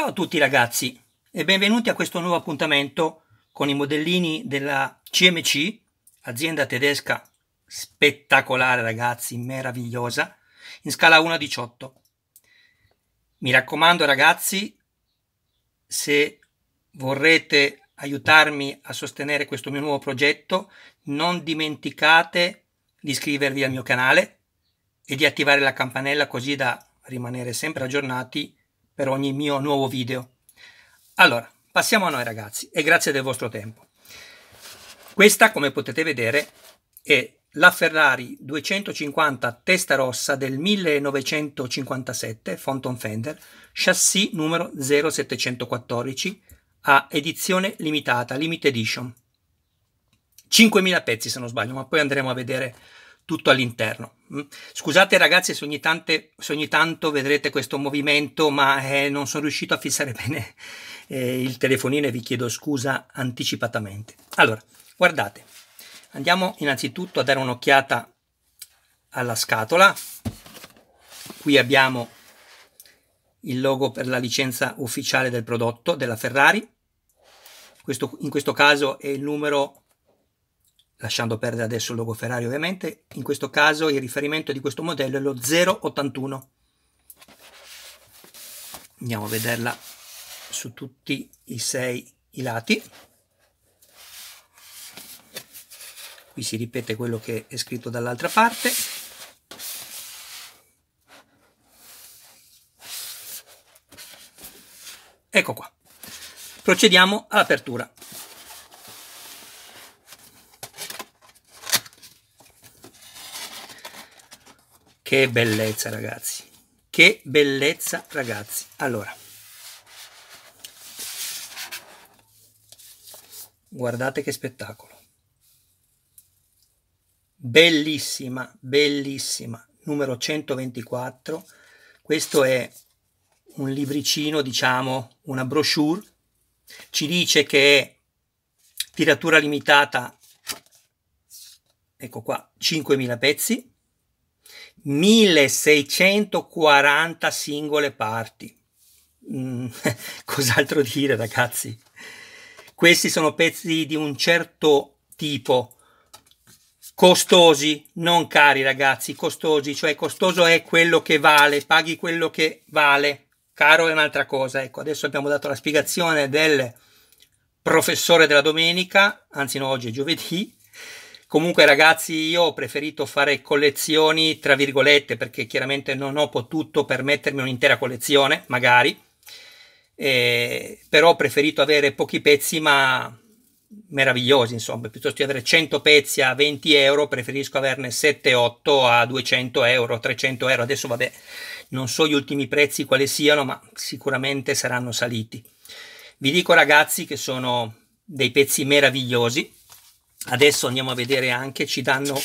Ciao a tutti ragazzi e benvenuti a questo nuovo appuntamento con i modellini della CMC, azienda tedesca spettacolare ragazzi, meravigliosa, in scala 1 a 18. Mi raccomando ragazzi, se vorrete aiutarmi a sostenere questo mio nuovo progetto, non dimenticate di iscrivervi al mio canale e di attivare la campanella così da rimanere sempre aggiornati per ogni mio nuovo video. Allora, passiamo a noi ragazzi e grazie del vostro tempo. Questa, come potete vedere, è la Ferrari 250 testa rossa del 1957 Fonton Fender, chassis numero 0714 a edizione limitata, limited edition. 5.000 pezzi se non sbaglio, ma poi andremo a vedere tutto all'interno. Mm. Scusate ragazzi se ogni, tante, se ogni, tanto vedrete questo movimento, ma eh, non sono riuscito a fissare bene eh, il telefonino e vi chiedo scusa anticipatamente. Allora, guardate, andiamo innanzitutto a dare un'occhiata alla scatola. Qui abbiamo il logo per la licenza ufficiale del prodotto della Ferrari. Questo, in questo caso è il numero lasciando perdere adesso il logo Ferrari ovviamente, in questo caso il riferimento di questo modello è lo 081. Andiamo a vederla su tutti i sei i lati. Qui si ripete quello che è scritto dall'altra parte. Ecco qua. Procediamo all'apertura. Che bellezza ragazzi, che bellezza ragazzi. Allora, guardate che spettacolo. Bellissima, bellissima, numero 124. Questo è un libricino, diciamo, una brochure. Ci dice che è tiratura limitata, ecco qua, 5.000 pezzi 1640 singole parti. Mm, cos'altro dire, ragazzi? Questi sono pezzi di un certo tipo, costosi, non cari ragazzi, costosi, cioè costoso è quello che vale, paghi quello che vale, caro è un'altra cosa. Ecco, adesso abbiamo dato la spiegazione del professore della domenica, anzi no, oggi è giovedì, Comunque ragazzi io ho preferito fare collezioni tra virgolette perché chiaramente non ho potuto permettermi un'intera collezione magari, eh, però ho preferito avere pochi pezzi ma meravigliosi insomma, piuttosto che avere 100 pezzi a 20 euro preferisco averne 7-8 a 200 euro, 300 euro, adesso vabbè non so gli ultimi prezzi quali siano ma sicuramente saranno saliti. Vi dico ragazzi che sono dei pezzi meravigliosi adesso andiamo a vedere anche, ci danno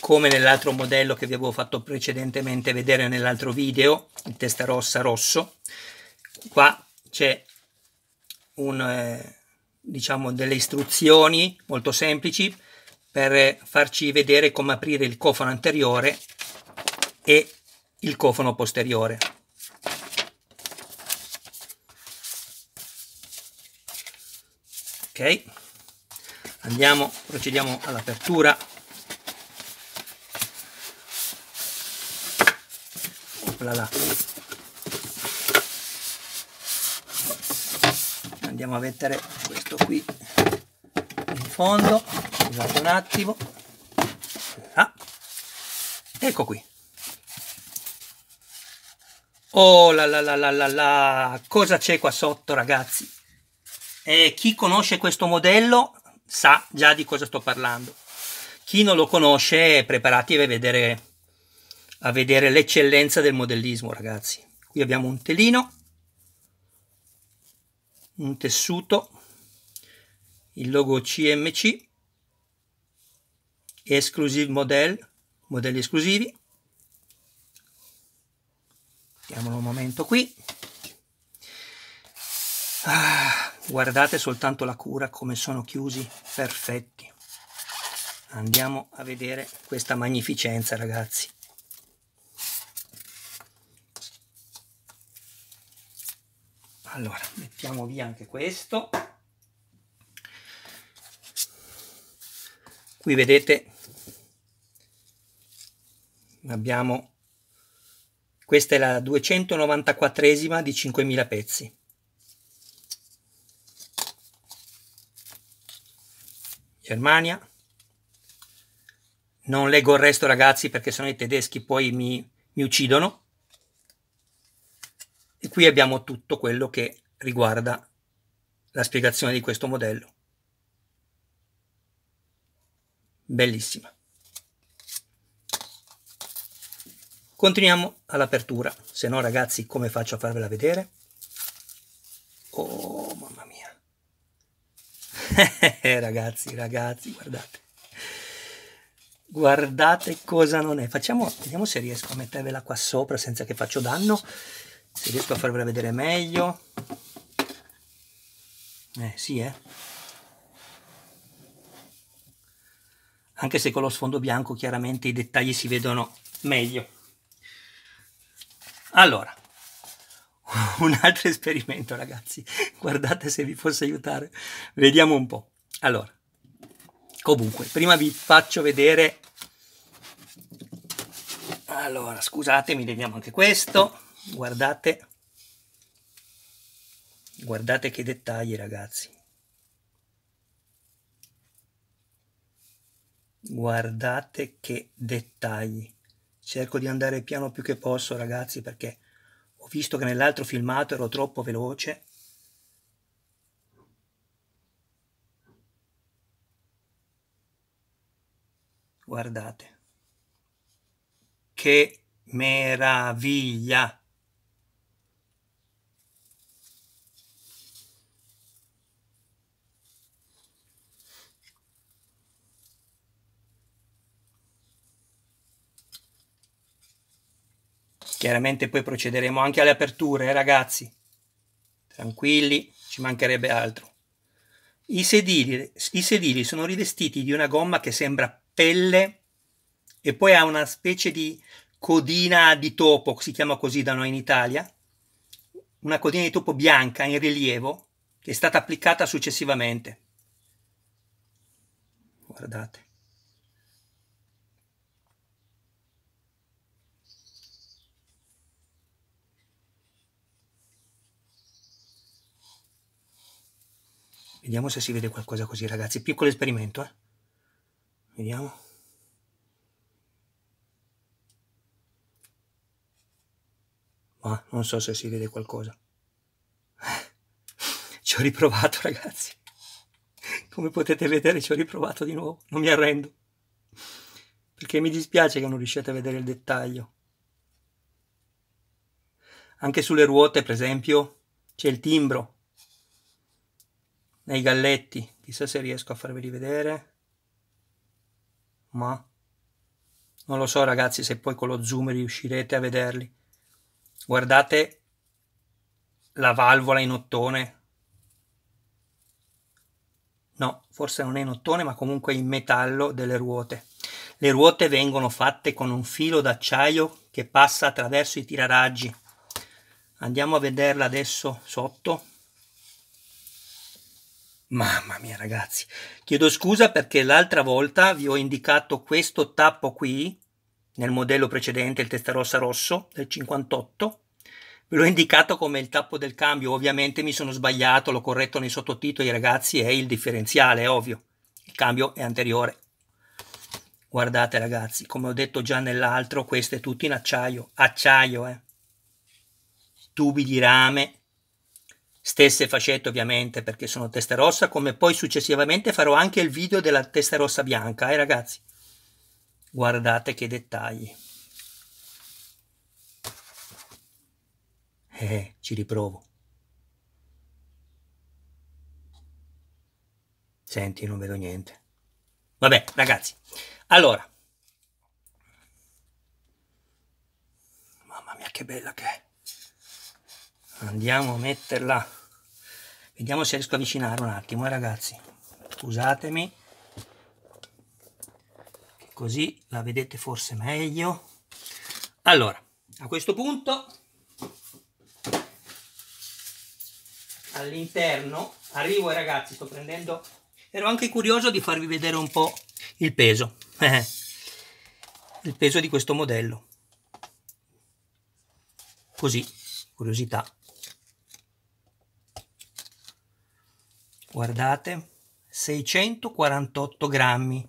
come nell'altro modello che vi avevo fatto precedentemente vedere nell'altro video, il rossa rosso, qua c'è un, eh, diciamo delle istruzioni molto semplici per farci vedere come aprire il cofano anteriore e il cofano posteriore. ok andiamo procediamo all'apertura andiamo a mettere questo qui in fondo scusate un attimo ah, ecco qui oh la la la la la cosa c'è qua sotto ragazzi eh, chi conosce questo modello sa già di cosa sto parlando. Chi non lo conosce, preparati a vedere, a vedere l'eccellenza del modellismo, ragazzi. Qui abbiamo un telino, un tessuto, il logo CMC, Exclusive Model, modelli esclusivi. Diamolo un momento qui. Ah guardate soltanto la cura come sono chiusi perfetti andiamo a vedere questa magnificenza ragazzi allora mettiamo via anche questo qui vedete abbiamo questa è la 294esima di 5000 pezzi Germania. Non leggo il resto ragazzi perché sennò i tedeschi poi mi, mi uccidono. E qui abbiamo tutto quello che riguarda la spiegazione di questo modello. Bellissima. Continuiamo all'apertura, se no ragazzi come faccio a farvela vedere? Oh. Eh, ragazzi, ragazzi, guardate. Guardate cosa non è. Facciamo, vediamo se riesco a mettervela qua sopra senza che faccio danno. Se riesco a farvela vedere meglio. Eh, sì, eh. Anche se con lo sfondo bianco chiaramente i dettagli si vedono meglio. Allora, un altro esperimento, ragazzi. Guardate se vi posso aiutare. Vediamo un po'. Allora, comunque, prima vi faccio vedere. Allora, scusatemi, vediamo anche questo. Guardate. Guardate che dettagli, ragazzi. Guardate che dettagli. Cerco di andare piano più che posso, ragazzi, perché ho visto che nell'altro filmato ero troppo veloce. Guardate, che meraviglia! Chiaramente poi procederemo anche alle aperture, eh, ragazzi. Tranquilli, ci mancherebbe altro. I sedili, I sedili sono rivestiti di una gomma che sembra pelle e poi ha una specie di codina di topo, si chiama così da noi in Italia, una codina di topo bianca in rilievo che è stata applicata successivamente. Guardate. Vediamo se si vede qualcosa così, ragazzi. Piccolo esperimento, eh. Vediamo. Ma non so se si vede qualcosa. ci ho riprovato, ragazzi. Come potete vedere, ci ho riprovato di nuovo. Non mi arrendo. Perché mi dispiace che non riusciate a vedere il dettaglio. Anche sulle ruote, per esempio, c'è il timbro nei galletti chissà se riesco a farveli vedere ma non lo so ragazzi se poi con lo zoom riuscirete a vederli guardate la valvola in ottone no forse non è in ottone ma comunque in metallo delle ruote le ruote vengono fatte con un filo d'acciaio che passa attraverso i tiraraggi andiamo a vederla adesso sotto Mamma mia ragazzi, chiedo scusa perché l'altra volta vi ho indicato questo tappo qui, nel modello precedente il testarossa rosso del 58, ve l'ho indicato come il tappo del cambio, ovviamente mi sono sbagliato, l'ho corretto nei sottotitoli ragazzi, è il differenziale, è ovvio, il cambio è anteriore. Guardate ragazzi, come ho detto già nell'altro, questo è tutto in acciaio, acciaio eh, tubi di rame, Stesse facette ovviamente perché sono testa rossa, come poi successivamente farò anche il video della testa rossa bianca, eh ragazzi? Guardate che dettagli. Eh, eh ci riprovo. Senti, non vedo niente. Vabbè, ragazzi. Allora. Mamma mia, che bella che è. Andiamo a metterla. Vediamo se riesco a avvicinare un attimo, eh, ragazzi. Scusatemi. Che così la vedete forse meglio. Allora, a questo punto all'interno arrivo eh, ragazzi, sto prendendo ero anche curioso di farvi vedere un po' il peso il peso di questo modello così curiosità guardate 648 grammi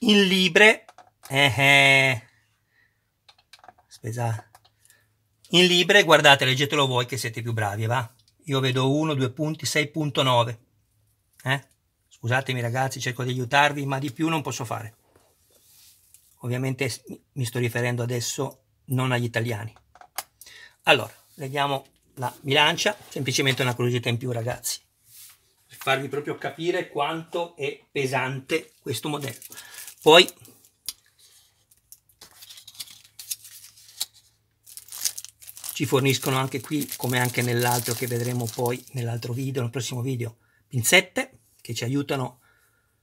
in libre eh, eh. Spesa. in libre guardate leggetelo voi che siete più bravi va io vedo 1 2 punti 6.9 eh? scusatemi ragazzi cerco di aiutarvi ma di più non posso fare ovviamente mi sto riferendo adesso non agli italiani allora vediamo la bilancia semplicemente una curiosità in più ragazzi farvi proprio capire quanto è pesante questo modello. Poi ci forniscono anche qui, come anche nell'altro che vedremo poi nell'altro video, nel prossimo video, pinzette che ci aiutano,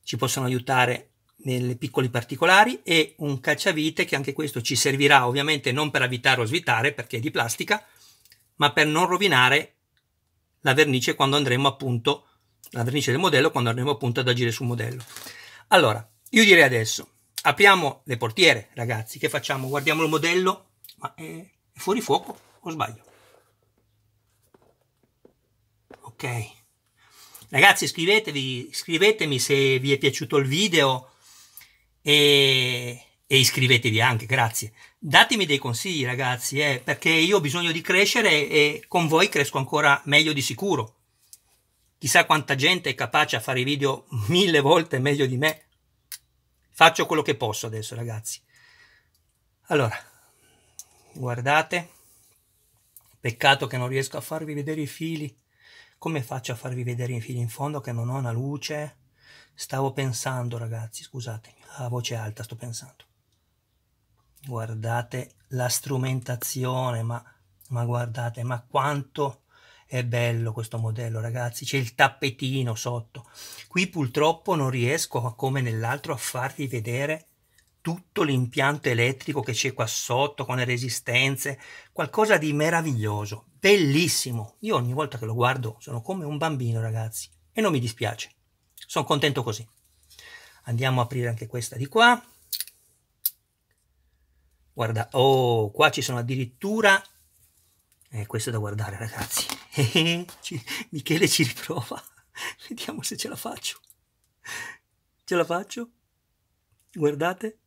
ci possono aiutare nelle piccoli particolari e un cacciavite che anche questo ci servirà ovviamente non per avvitare o svitare perché è di plastica, ma per non rovinare la vernice quando andremo appunto a la vernice del modello quando andremo appunto ad agire sul modello. Allora, io direi adesso, apriamo le portiere, ragazzi, che facciamo? Guardiamo il modello, ma è fuori fuoco o sbaglio? Ok. Ragazzi, iscrivetevi, iscrivetemi se vi è piaciuto il video e, e iscrivetevi anche, grazie. Datemi dei consigli, ragazzi, eh, perché io ho bisogno di crescere e con voi cresco ancora meglio di sicuro. Chissà quanta gente è capace a fare i video mille volte meglio di me. Faccio quello che posso adesso, ragazzi. Allora, guardate. Peccato che non riesco a farvi vedere i fili. Come faccio a farvi vedere i fili in fondo che non ho una luce? Stavo pensando, ragazzi, scusatemi, a voce alta sto pensando. Guardate la strumentazione, ma, ma guardate, ma quanto è bello questo modello, ragazzi. C'è il tappetino sotto. Qui purtroppo non riesco, come nell'altro, a farvi vedere tutto l'impianto elettrico che c'è qua sotto con le resistenze, qualcosa di meraviglioso, bellissimo. Io ogni volta che lo guardo sono come un bambino, ragazzi, e non mi dispiace. Sono contento così. Andiamo a aprire anche questa di qua. Guarda, oh, qua ci sono addirittura... Eh, questo è da guardare, ragazzi. Michele ci riprova. Vediamo se ce la faccio. Ce la faccio? Guardate.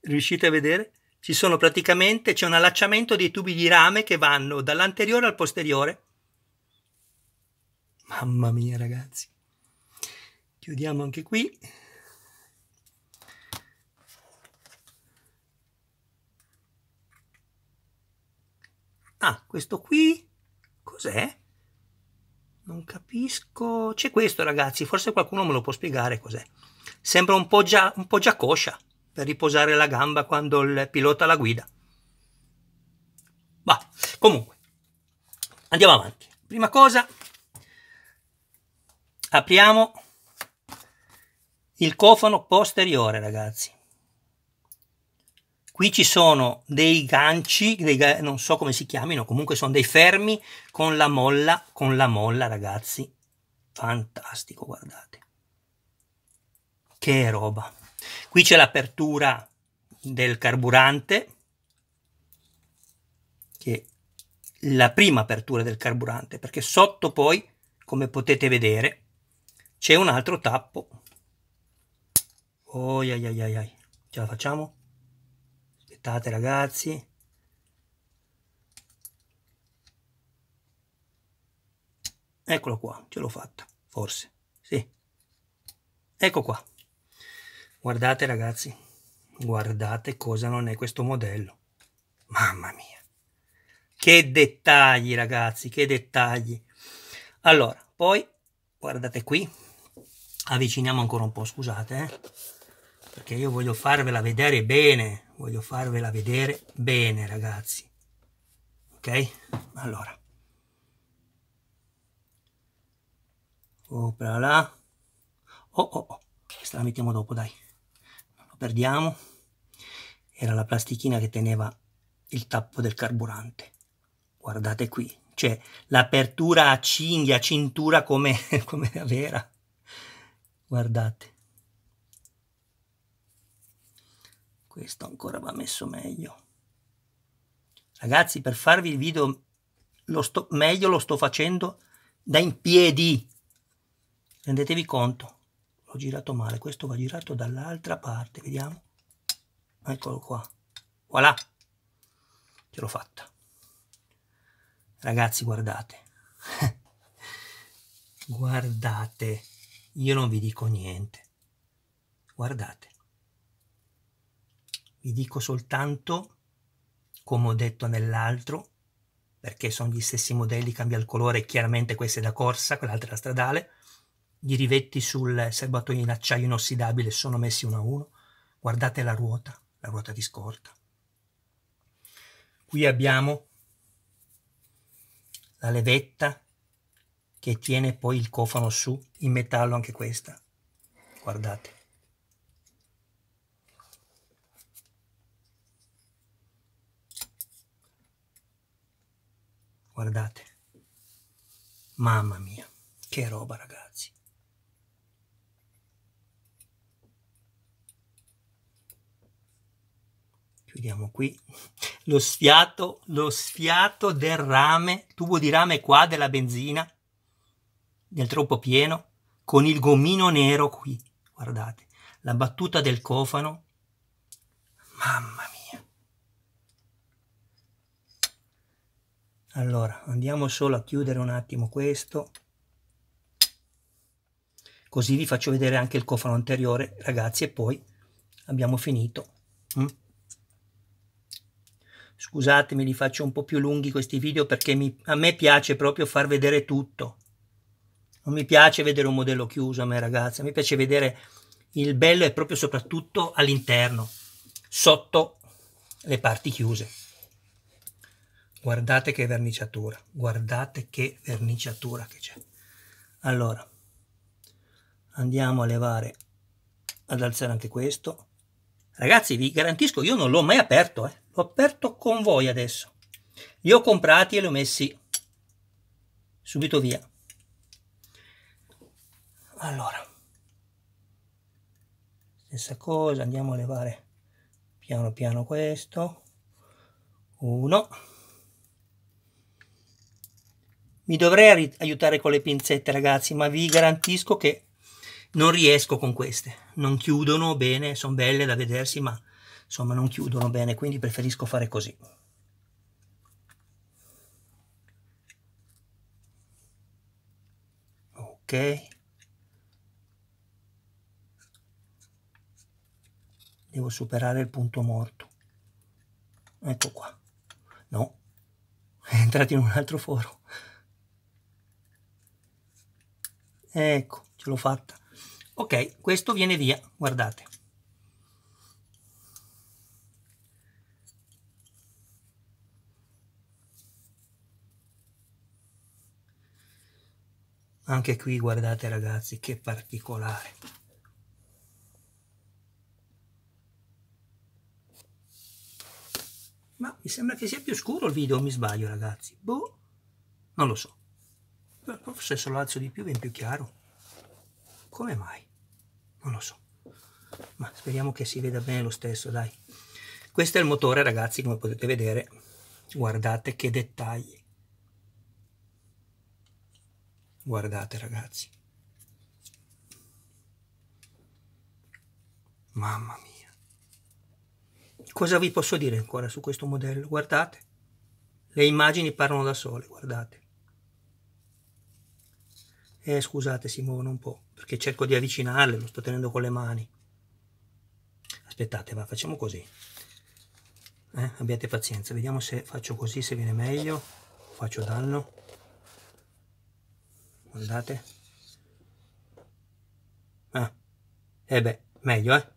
Riuscite a vedere? Ci sono praticamente, c'è un allacciamento dei tubi di rame che vanno dall'anteriore al posteriore. Mamma mia ragazzi. Chiudiamo anche qui. Ah, questo qui cos'è? Non capisco. C'è questo, ragazzi, forse qualcuno me lo può spiegare cos'è. Sembra un po' già un po' già coscia per riposare la gamba quando il pilota la guida. Va, comunque. Andiamo avanti. Prima cosa apriamo il cofano posteriore, ragazzi. Qui ci sono dei ganci, dei, non so come si chiamino, comunque sono dei fermi con la molla, con la molla ragazzi. Fantastico, guardate. Che roba. Qui c'è l'apertura del carburante, che la prima apertura del carburante, perché sotto poi, come potete vedere, c'è un altro tappo. Oh, ai, ai, ai, ai. Ce la facciamo? aspettate ragazzi eccolo qua ce l'ho fatta forse sì ecco qua guardate ragazzi guardate cosa non è questo modello mamma mia che dettagli ragazzi che dettagli allora poi guardate qui avviciniamo ancora un po' scusate eh? perché io voglio farvela vedere bene voglio farvela vedere bene ragazzi ok allora opera là oh oh oh questa la mettiamo dopo dai non lo perdiamo era la plastichina che teneva il tappo del carburante guardate qui cioè l'apertura a cinghia cintura come, come la vera guardate questo ancora va messo meglio ragazzi per farvi il video lo sto, meglio lo sto facendo da in piedi rendetevi conto l'ho girato male questo va girato dall'altra parte vediamo eccolo qua voilà ce l'ho fatta ragazzi guardate guardate io non vi dico niente guardate vi dico soltanto, come ho detto nell'altro, perché sono gli stessi modelli, cambia il colore, chiaramente questa è da corsa, quell'altra è da stradale, i rivetti sul serbatoio in acciaio inossidabile sono messi uno a uno, guardate la ruota, la ruota di scorta. Qui abbiamo la levetta che tiene poi il cofano su, in metallo anche questa, guardate. guardate mamma mia che roba ragazzi chiudiamo qui lo sfiato lo sfiato del rame tubo di rame qua della benzina del troppo pieno con il gommino nero qui guardate la battuta del cofano mamma mia allora andiamo solo a chiudere un attimo questo così vi faccio vedere anche il cofano anteriore ragazzi e poi abbiamo finito mm? scusatemi li faccio un po' più lunghi questi video perché mi, a me piace proprio far vedere tutto non mi piace vedere un modello chiuso a me ragazzi mi piace vedere il bello è proprio soprattutto all'interno sotto le parti chiuse Guardate che verniciatura, guardate che verniciatura che c'è. Allora, andiamo a levare, ad alzare anche questo. Ragazzi, vi garantisco, io non l'ho mai aperto, eh. l'ho aperto con voi adesso. Li ho comprati e li ho messi subito via. Allora, stessa cosa, andiamo a levare piano piano questo. Uno. Mi dovrei aiutare con le pinzette ragazzi, ma vi garantisco che non riesco con queste. Non chiudono bene, sono belle da vedersi, ma insomma non chiudono bene, quindi preferisco fare così. Ok. Devo superare il punto morto. Ecco qua. No, è entrato in un altro foro. ecco ce l'ho fatta ok questo viene via guardate anche qui guardate ragazzi che particolare ma mi sembra che sia più scuro il video mi sbaglio ragazzi boh non lo so forse se lo alzo di più viene più chiaro. Come mai? Non lo so. Ma speriamo che si veda bene lo stesso, dai. Questo è il motore, ragazzi, come potete vedere. Guardate che dettagli. Guardate, ragazzi. Mamma mia. Cosa vi posso dire ancora su questo modello? Guardate. Le immagini parlano da sole, guardate. Eh, scusate, si muovono un po', perché cerco di avvicinarle, lo sto tenendo con le mani. Aspettate, va, facciamo così. Eh, abbiate pazienza, vediamo se faccio così, se viene meglio, faccio danno. Guardate. Ah, e eh beh, meglio, eh?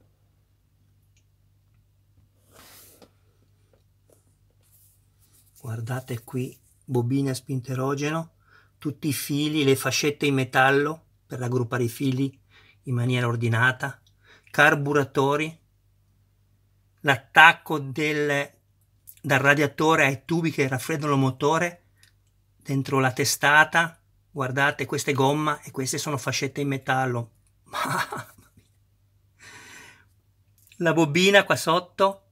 Guardate qui, bobina spinterogeno tutti i fili, le fascette in metallo per raggruppare i fili in maniera ordinata, carburatori, l'attacco del, dal radiatore ai tubi che raffreddano il motore dentro la testata. Guardate, queste è gomma e queste sono fascette in metallo. la bobina qua sotto.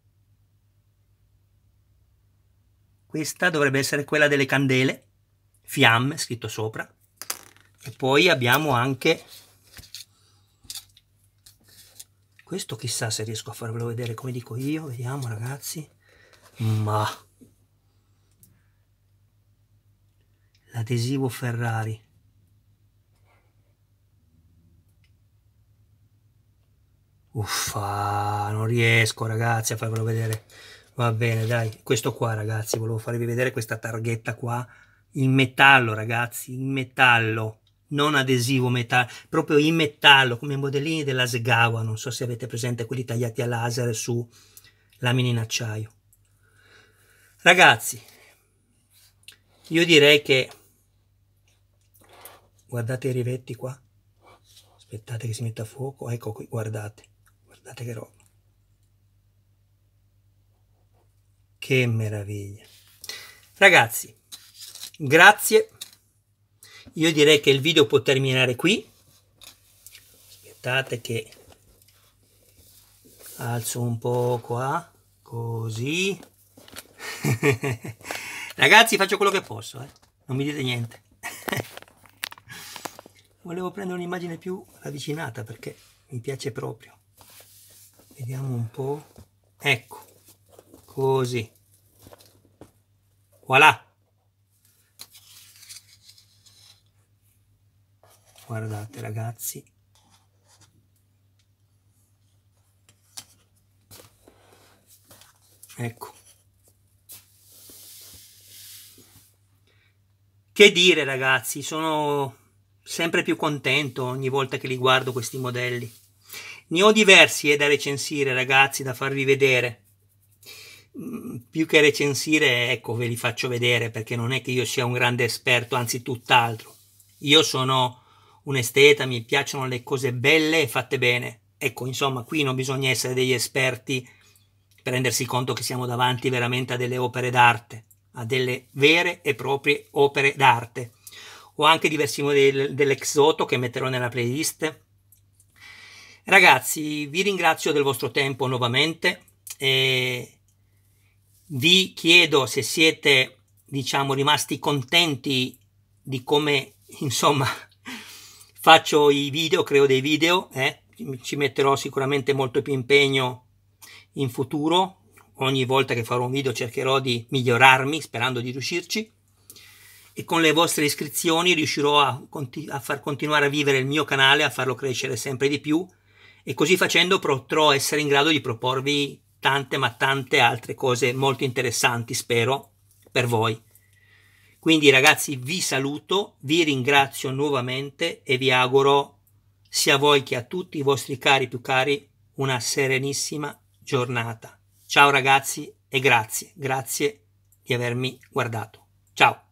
Questa dovrebbe essere quella delle candele fiamme scritto sopra e poi abbiamo anche questo chissà se riesco a farvelo vedere come dico io vediamo ragazzi ma l'adesivo Ferrari uffa non riesco ragazzi a farvelo vedere va bene dai questo qua ragazzi volevo farvi vedere questa targhetta qua in metallo ragazzi, in metallo, non adesivo metallo, proprio in metallo, come i modellini della Segawa, non so se avete presente quelli tagliati a laser su lamine in acciaio. Ragazzi, io direi che, guardate i rivetti qua, aspettate che si metta a fuoco, ecco qui, guardate, guardate che roba. Che meraviglia. Ragazzi, Grazie. Io direi che il video può terminare qui. Aspettate che alzo un po' qua, così. Ragazzi, faccio quello che posso, eh. non mi dite niente. Volevo prendere un'immagine più avvicinata perché mi piace proprio. Vediamo un po'. Ecco, così. Voilà. guardate ragazzi ecco che dire ragazzi sono sempre più contento ogni volta che li guardo questi modelli ne ho diversi eh, da recensire ragazzi da farvi vedere mm, più che recensire, ecco, ve li faccio vedere perché non è che io sia un grande esperto, anzi tutt'altro. Io sono un esteta, mi piacciono le cose belle e fatte bene. Ecco, insomma, qui non bisogna essere degli esperti per rendersi conto che siamo davanti veramente a delle opere d'arte, a delle vere e proprie opere d'arte. Ho anche diversi modelli dell'Exoto che metterò nella playlist. Ragazzi, vi ringrazio del vostro tempo nuovamente e vi chiedo se siete, diciamo, rimasti contenti di come, insomma, faccio i video, creo dei video, eh? ci metterò sicuramente molto più impegno in futuro. Ogni volta che farò un video cercherò di migliorarmi sperando di riuscirci e con le vostre iscrizioni riuscirò a, continu- a far continuare a vivere il mio canale, a farlo crescere sempre di più e così facendo potrò essere in grado di proporvi tante ma tante altre cose molto interessanti, spero, per voi. Quindi ragazzi vi saluto, vi ringrazio nuovamente e vi auguro sia a voi che a tutti i vostri cari più cari una serenissima giornata. Ciao ragazzi e grazie, grazie di avermi guardato. Ciao!